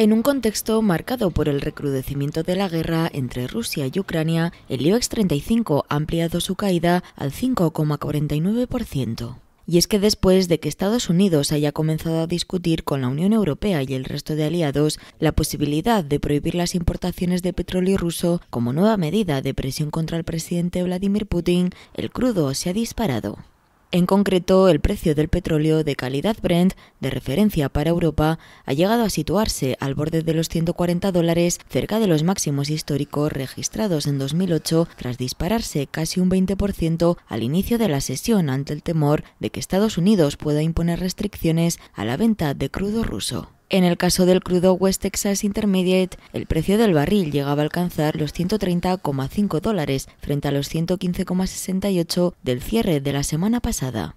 En un contexto marcado por el recrudecimiento de la guerra entre Rusia y Ucrania, el IBEX 35 ha ampliado su caída al 5,49%. Y es que después de que Estados Unidos haya comenzado a discutir con la Unión Europea y el resto de aliados la posibilidad de prohibir las importaciones de petróleo ruso como nueva medida de presión contra el presidente Vladimir Putin, el crudo se ha disparado. En concreto, el precio del petróleo de calidad Brent, de referencia para Europa, ha llegado a situarse al borde de los 140 dólares, cerca de los máximos históricos registrados en 2008, tras dispararse casi un 20% al inicio de la sesión ante el temor de que Estados Unidos pueda imponer restricciones a la venta de crudo ruso. En el caso del crudo West Texas Intermediate, el precio del barril llegaba a alcanzar los 130,5 dólares frente a los 115,68 del cierre de la semana pasada.